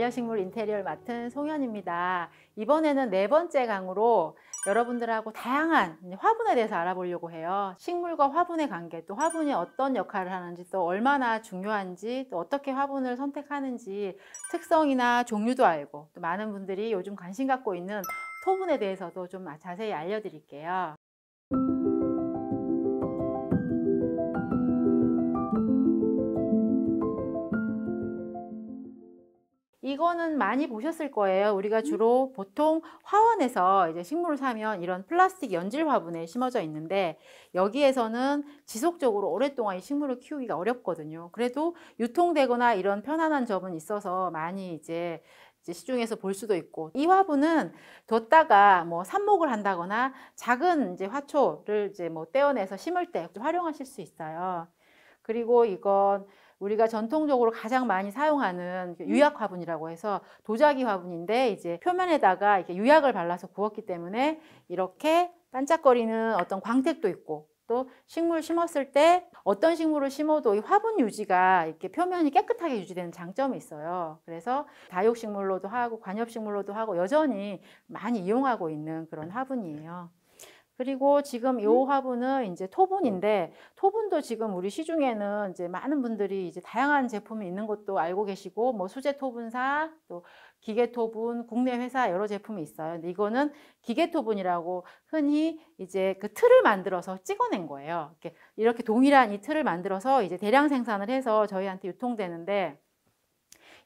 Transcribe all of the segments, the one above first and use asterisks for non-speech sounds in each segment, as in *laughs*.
반려식물 인테리어를 맡은 송현입니다. 이번에는 네 번째 강으로 여러분들하고 다양한 화분에 대해서 알아보려고 해요. 식물과 화분의 관계, 또 화분이 어떤 역할을 하는지, 또 얼마나 중요한지, 또 어떻게 화분을 선택하는지 특성이나 종류도 알고 또 많은 분들이 요즘 관심 갖고 있는 토분에 대해서도 좀 자세히 알려드릴게요. 이거는 많이 보셨을 거예요. 우리가 음. 주로 보통 화원에서 이제 식물을 사면 이런 플라스틱 연질 화분에 심어져 있는데 여기에서는 지속적으로 오랫동안 이 식물을 키우기가 어렵거든요. 그래도 유통되거나 이런 편안한 점은 있어서 많이 이제 시중에서 볼 수도 있고 이 화분은 뒀다가 뭐 삽목을 한다거나 작은 이제 화초를 이제 뭐 떼어내서 심을 때 활용하실 수 있어요. 그리고 이건 우리가 전통적으로 가장 많이 사용하는 음. 유약 화분이라고 해서 도자기 화분인데 이제 표면에다가 이렇게 유약을 발라서 구웠기 때문에 이렇게 반짝거리는 어떤 광택도 있고 또 식물 심었을 때 어떤 식물을 심어도 이 화분 유지가 이렇게 표면이 깨끗하게 유지되는 장점이 있어요. 그래서 다육식물로도 하고 관엽식물로도 하고 여전히 많이 이용하고 있는 그런 화분이에요. 그리고 지금 음. 요 화분은 이제 토분인데 음. 토분도 지금 우리 시중에는 이제 많은 분들이 이제 다양한 제품이 있는 것도 알고 계시고 뭐 수제 토분사 또 기계 토분 국내 회사 여러 제품이 있어요. 근데 이거는 기계 토분이라고 흔히 이제 그 틀을 만들어서 찍어낸 거예요. 이렇게, 이렇게 동일한 이 틀을 만들어서 이제 대량 생산을 해서 저희한테 유통되는데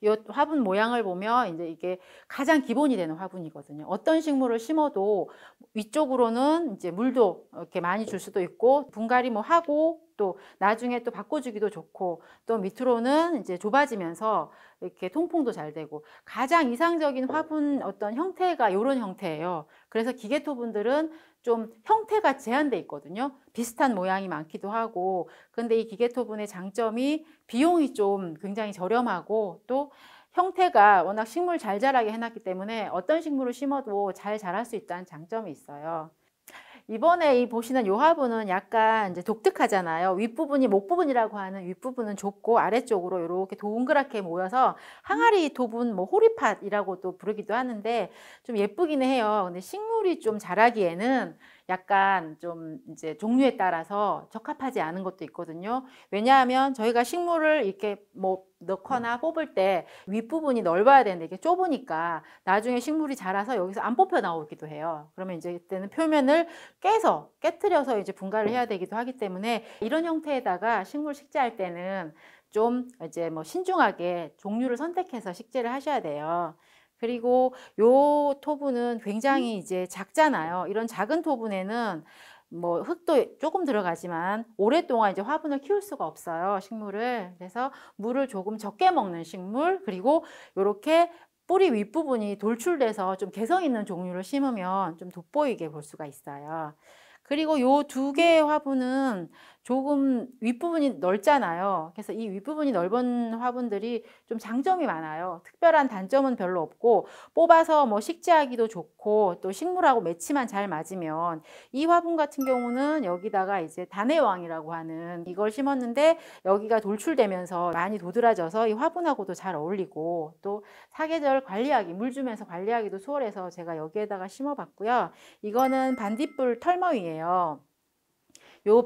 이 화분 모양을 보면 이제 이게 가장 기본이 되는 화분이거든요. 어떤 식물을 심어도 위쪽으로는 이제 물도 이렇게 많이 줄 수도 있고 분갈이 뭐 하고 또 나중에 또 바꿔주기도 좋고 또 밑으로는 이제 좁아지면서 이렇게 통풍도 잘 되고 가장 이상적인 화분 어떤 형태가 이런 형태예요. 그래서 기계토분들은 좀 형태가 제한돼 있거든요. 비슷한 모양이 많기도 하고 근데 이 기계토분의 장점이 비용이 좀 굉장히 저렴하고 또 형태가 워낙 식물 잘 자라게 해놨기 때문에 어떤 식물을 심어도 잘 자랄 수 있다는 장점이 있어요. 이번에 이 보시는 요 화분은 약간 이제 독특하잖아요. 윗부분이 목부분이라고 하는 윗부분은 좁고 아래쪽으로 이렇게 동그랗게 모여서 항아리 도분 뭐 호리팟이라고도 부르기도 하는데 좀 예쁘기는 해요. 근데 식물 식물이 좀 자라기에는 약간 좀 이제 종류에 따라서 적합하지 않은 것도 있거든요. 왜냐하면 저희가 식물을 이렇게 뭐 넣거나 네. 뽑을 때 윗부분이 넓어야 되는데 이게 좁으니까 나중에 식물이 자라서 여기서 안 뽑혀 나오기도 해요. 그러면 이제 그때는 표면을 깨서 깨뜨려서 이제 분갈을 해야 되기도 하기 때문에 이런 형태에다가 식물 식재할 때는 좀 이제 뭐 신중하게 종류를 선택해서 식재를 하셔야 돼요. 그리고 요 토분은 굉장히 이제 작잖아요. 이런 작은 토분에는 뭐 흙도 조금 들어가지만 오랫동안 이제 화분을 키울 수가 없어요 식물을 그래서 물을 조금 적게 먹는 식물 그리고 요렇게 뿌리 윗부분이 돌출돼서 좀 개성 있는 종류를 심으면 좀 돋보이게 볼 수가 있어요 그리고 요두 개의 화분은 조금 윗부분이 넓잖아요. 그래서 이 윗부분이 넓은 화분들이 좀 장점이 많아요. 특별한 단점은 별로 없고 뽑아서 뭐 식재하기도 좋고 또 식물하고 매치만 잘 맞으면 이 화분 같은 경우는 여기다가 이제 단해왕이라고 하는 이걸 심었는데 여기가 돌출되면서 많이 도드라져서 이 화분하고도 잘 어울리고 또 사계절 관리하기 물 주면서 관리하기도 수월해서 제가 여기에다가 심어봤고요. 이거는 반딧불 털머위에 털마요요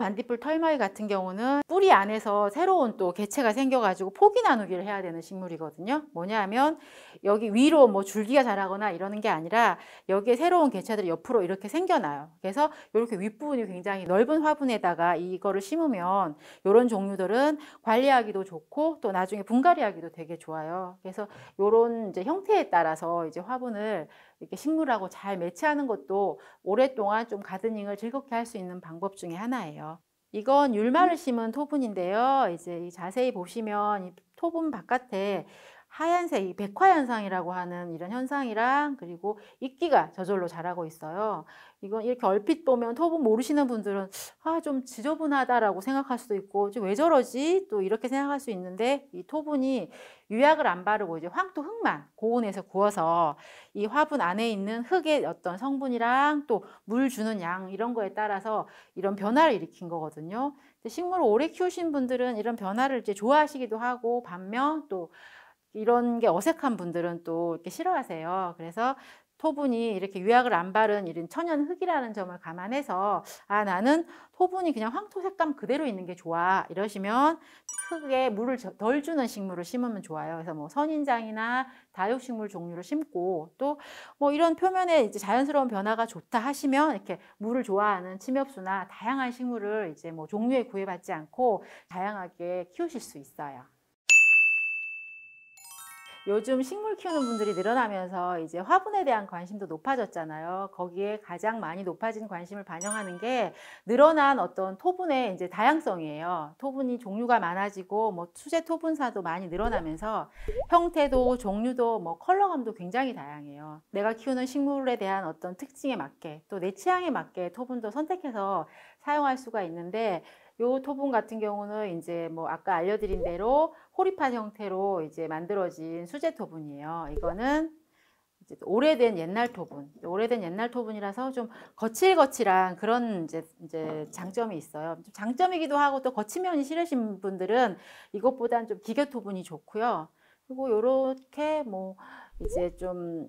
반딧불 털마이 같은 경우는 뿌리 안에서 새로운 또 개체가 생겨가지고 포기 나누기를 해야 되는 식물이거든요. 뭐냐면 여기 위로 뭐 줄기가 자라거나 이러는 게 아니라 여기에 새로운 개체들이 옆으로 이렇게 생겨나요. 그래서 이렇게 윗부분이 굉장히 넓은 화분에다가 이거를 심으면 이런 종류들은 관리하기도 좋고 또 나중에 분갈이하기도 되게 좋아요. 그래서 이런 이제 형태에 따라서 이제 화분을 이렇게 식물하고 잘 매치하는 것도 오랫동안 좀 가드닝을 즐겁게 할 수 있는 방법 중에 하나예요. 이건 율마를 음. 심은 토분인데요. 이제 자세히 보시면 토분 바깥에 하얀색 이 백화 현상이라고 하는 이런 현상이랑 그리고 이끼가 저절로 자라고 있어요. 이건 이렇게 얼핏 보면 토분 뭐 모르시는 분들은 아좀 지저분하다라고 생각할 수도 있고 왜 저러지 또 이렇게 생각할 수 있는데 이 토분이 유약을 안 바르고 이제 황토 흙만 고온에서 구워서 이 화분 안에 있는 흙의 어떤 성분이랑 또 물 주는 양 이런 거에 따라서 이런 변화를 일으킨 거거든요. 식물을 오래 키우신 분들은 이런 변화를 이제 좋아하시기도 하고 반면 또 이런 게 어색한 분들은 또 이렇게 싫어하세요. 그래서 토분이 이렇게 유약을 안 바른 이런 천연 흙이라는 점을 감안해서 아 나는 토분이 그냥 황토 색감 그대로 있는 게 좋아 이러시면 흙에 물을 덜 주는 식물을 심으면 좋아요. 그래서 뭐 선인장이나 다육식물 종류를 심고 또 뭐 이런 표면에 이제 자연스러운 변화가 좋다 하시면 이렇게 물을 좋아하는 침엽수나 다양한 식물을 이제 뭐 종류에 구애받지 않고 다양하게 키우실 수 있어요. 요즘 식물 키우는 분들이 늘어나면서 이제 화분에 대한 관심도 높아졌잖아요. 거기에 가장 많이 높아진 관심을 반영하는 게 늘어난 어떤 토분의 이제 다양성이에요. 토분이 종류가 많아지고 뭐 수제 토분사도 많이 늘어나면서 형태도 종류도 뭐 컬러감도 굉장히 다양해요. 내가 키우는 식물에 대한 어떤 특징에 맞게 또 내 취향에 맞게 토분도 선택해서 사용할 수가 있는데 요 토분 같은 경우는 이제 뭐 아까 알려드린 대로 호립판 형태로 이제 만들어진 수제 토분이에요. 이거는 이제 오래된 옛날 토분, 오래된 옛날 토분이라서 좀 거칠거칠한 그런 이제, 이제 장점이 있어요. 장점이기도 하고 또 거치면이 싫으신 분들은 이것보단 좀 기계 토분이 좋고요. 그리고 요렇게 뭐 이제 좀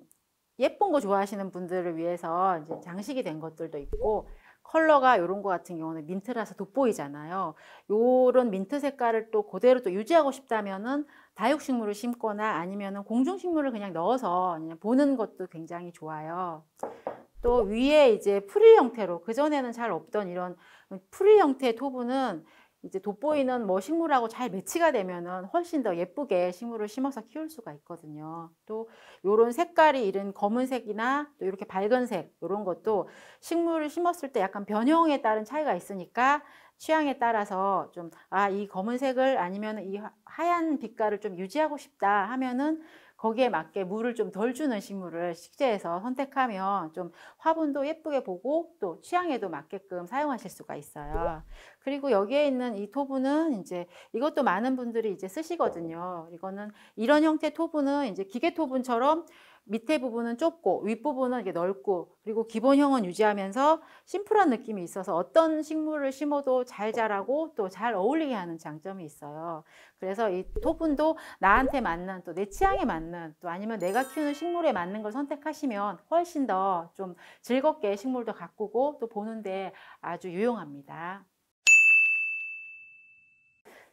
예쁜 거 좋아하시는 분들을 위해서 이제 장식이 된 것들도 있고 컬러가 이런 거 같은 경우는 민트라서 돋보이잖아요. 요런 민트 색깔을 또 그대로 또 유지하고 싶다면은 다육식물을 심거나 아니면은 공중식물을 그냥 넣어서 그냥 보는 것도 굉장히 좋아요. 또 위에 이제 풀이 형태로 그전에는 잘 없던 이런 풀이 형태의 토분은 이제 돋보이는 뭐 식물하고 잘 매치가 되면은 훨씬 더 예쁘게 식물을 심어서 키울 수가 있거든요. 또 요런 색깔이 이른 검은색이나 또 이렇게 밝은색 요런 것도 식물을 심었을 때 약간 변형에 따른 차이가 있으니까 취향에 따라서 좀 아 이 검은색을 아니면 이 하얀 빛깔을 좀 유지하고 싶다 하면은 거기에 맞게 물을 좀 덜 주는 식물을 식재해서 선택하면 좀 화분도 예쁘게 보고 또 취향에도 맞게끔 사용하실 수가 있어요. 그리고 여기에 있는 이 토분은 이제 이것도 많은 분들이 이제 쓰시거든요. 이거는 이런 형태 토분은 이제 기계 토분처럼 밑에 부분은 좁고 윗부분은 이게 넓고 그리고 기본형은 유지하면서 심플한 느낌이 있어서 어떤 식물을 심어도 잘 자라고 또 잘 어울리게 하는 장점이 있어요. 그래서 이 토분도 나한테 맞는 또 내 취향에 맞는 또 아니면 내가 키우는 식물에 맞는 걸 선택하시면 훨씬 더 좀 즐겁게 식물도 가꾸고 또 보는데 아주 유용합니다.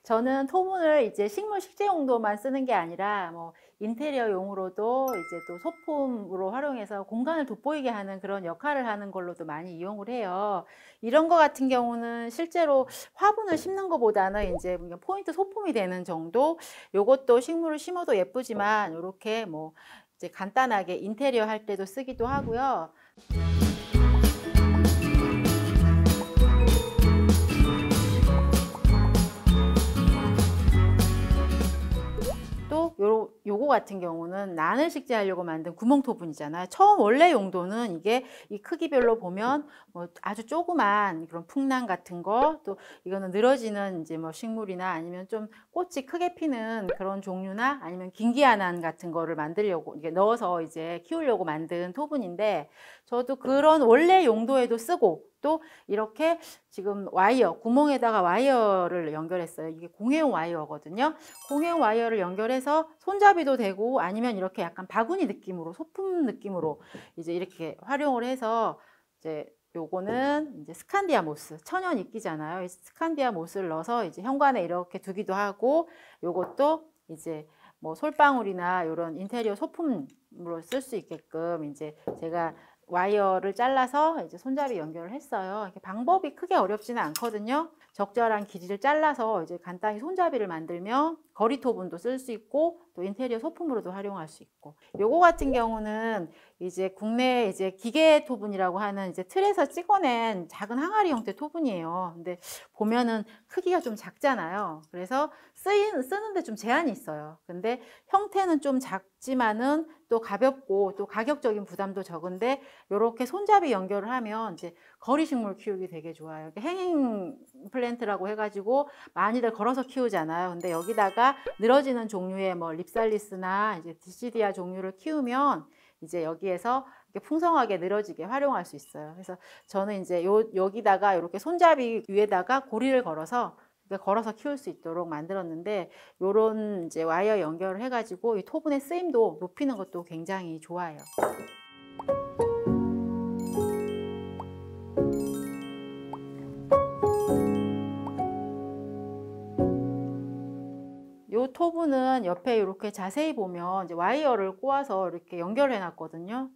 저는 토분을 이제 식물 식재 용도만 쓰는 게 아니라 뭐 인테리어 용으로도 이제 또 소품으로 활용해서 공간을 돋보이게 하는 그런 역할을 하는 걸로도 많이 이용을 해요. 이런 거 같은 경우는 실제로 화분을 심는 것보다는 이제 포인트 소품이 되는 정도 요것도 식물을 심어도 예쁘지만 이렇게 뭐 이제 간단하게 인테리어 할 때도 쓰기도 하고요. 요거 같은 경우는 난을 식재하려고 만든 구멍토분이잖아요. 처음 원래 용도는 이게 이 크기별로 보면 뭐 아주 조그만 그런 풍랑 같은 거 또 이거는 늘어지는 이제 뭐 식물이나 아니면 좀 꽃이 크게 피는 그런 종류나 아니면 긴기아난 같은 거를 만들려고 이게 넣어서 이제 키우려고 만든 토분인데 저도 그런 원래 용도에도 쓰고 또 이렇게 지금 와이어 구멍에다가 와이어를 연결했어요 이게 공용 와이어거든요 공용 와이어를 연결해서 손잡이도 되고 아니면 이렇게 약간 바구니 느낌으로 소품 느낌으로 이제 이렇게 활용을 해서 이제 요거는 이제 스칸디아 모스 천연 이끼잖아요 스칸디아 모스를 넣어서 이제 현관에 이렇게 두기도 하고 요것도 이제 뭐 솔방울이나 이런 인테리어 소품으로 쓸 수 있게끔 이제 제가 와이어를 잘라서 이제 손잡이 연결을 했어요. 방법이 크게 어렵지는 않거든요. 적절한 길이를 잘라서 이제 간단히 손잡이를 만들면 거리 토분도 쓸 수 있고 또 인테리어 소품으로도 활용할 수 있고 요거 같은 경우는 이제 국내 이제 기계 토분이라고 하는 이제 틀에서 찍어낸 작은 항아리 형태 토분이에요. 근데 보면은 크기가 좀 작잖아요. 그래서 쓰인 쓰는데 좀 제한이 있어요. 근데 형태는 좀 작, 작지만은 또 가볍고 또 가격적인 부담도 적은데 이렇게 손잡이 연결을 하면 이제 거리 식물 키우기 되게 좋아요. 행잉 플랜트라고 해가지고 많이들 걸어서 키우잖아요. 근데 여기다가 늘어지는 종류의 뭐 립살리스나 이제 디시디아 종류를 키우면 이제 여기에서 풍성하게 늘어지게 활용할 수 있어요. 그래서 저는 이제 요, 여기다가 이렇게 손잡이 위에다가 고리를 걸어서 걸어서 키울 수 있도록 만들었는데 요런 이제 와이어 연결을 해가지고 이 토분의 쓰임도 높이는 것도 굉장히 좋아요. 요 토분은 옆에 이렇게 자세히 보면 이제 와이어를 꼬아서 이렇게 연결해 놨거든요.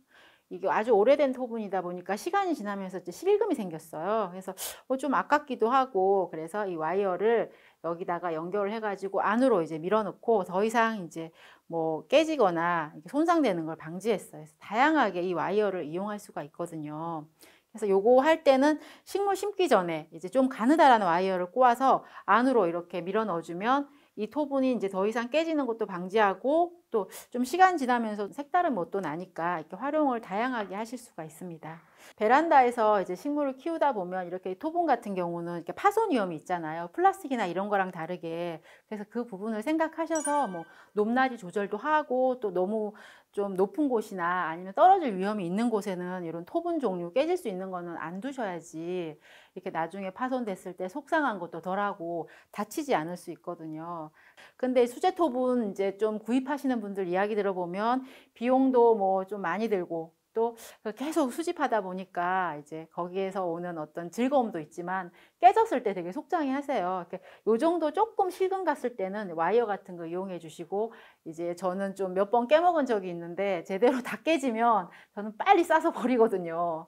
이게 아주 오래된 토분이다 보니까 시간이 지나면서 이제 십금이 생겼어요. 그래서 어, 좀 아깝기도 하고 그래서 이 와이어를 여기다가 연결을 해가지고 안으로 이제 밀어넣고 더 이상 이제 뭐 깨지거나 손상되는 걸 방지했어요. 그래서 다양하게 이 와이어를 이용할 수가 있거든요. 그래서 요거 할 때는 식물 심기 전에 이제 좀 가느다란 와이어를 꼬아서 안으로 이렇게 밀어 넣어주면 이 토분이 이제 더 이상 깨지는 것도 방지하고 또 좀 시간 지나면서 색다른 뭣도 나니까 이렇게 활용을 다양하게 하실 수가 있습니다. 베란다에서 이제 식물을 키우다 보면 이렇게 토분 같은 경우는 이렇게 파손 위험이 있잖아요. 플라스틱이나 이런 거랑 다르게. 그래서 그 부분을 생각하셔서 뭐 높낮이 조절도 하고 또 너무 좀 높은 곳이나 아니면 떨어질 위험이 있는 곳에는 이런 토분 종류 깨질 수 있는 거는 안 두셔야지 이렇게 나중에 파손됐을 때 속상한 것도 덜하고 다치지 않을 수 있거든요. 근데 수제 토분 이제 좀 구입하시는 분들 이야기 들어보면 비용도 뭐 좀 많이 들고 또 계속 수집하다 보니까 이제 거기에서 오는 어떤 즐거움도 있지만 깨졌을 때 되게 속장해 하세요. 요 정도 조금 실금 갔을 때는 와이어 같은 거 이용해 주시고 이제 저는 좀 몇 번 깨먹은 적이 있는데 제대로 다 깨지면 저는 빨리 싸서 버리거든요.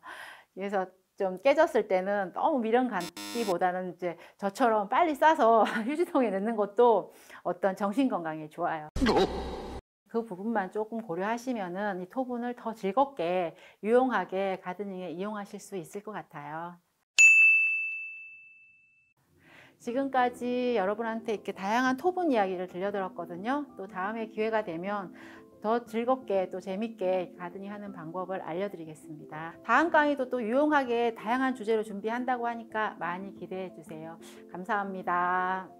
그래서 좀 깨졌을 때는 너무 미련 갖기보다는 이제 저처럼 빨리 싸서 *laughs* 휴지통에 넣는 것도 어떤 정신 건강에 좋아요. 뭐? 그 부분만 조금 고려하시면은 이 토분을 더 즐겁게 유용하게 가드닝에 이용하실 수 있을 것 같아요. 지금까지 여러분한테 이렇게 다양한 토분 이야기를 들려드렸거든요. 또 다음에 기회가 되면 더 즐겁게 또 재밌게 가드닝 하는 방법을 알려드리겠습니다. 다음 강의도 또 유용하게 다양한 주제로 준비한다고 하니까 많이 기대해 주세요. 감사합니다.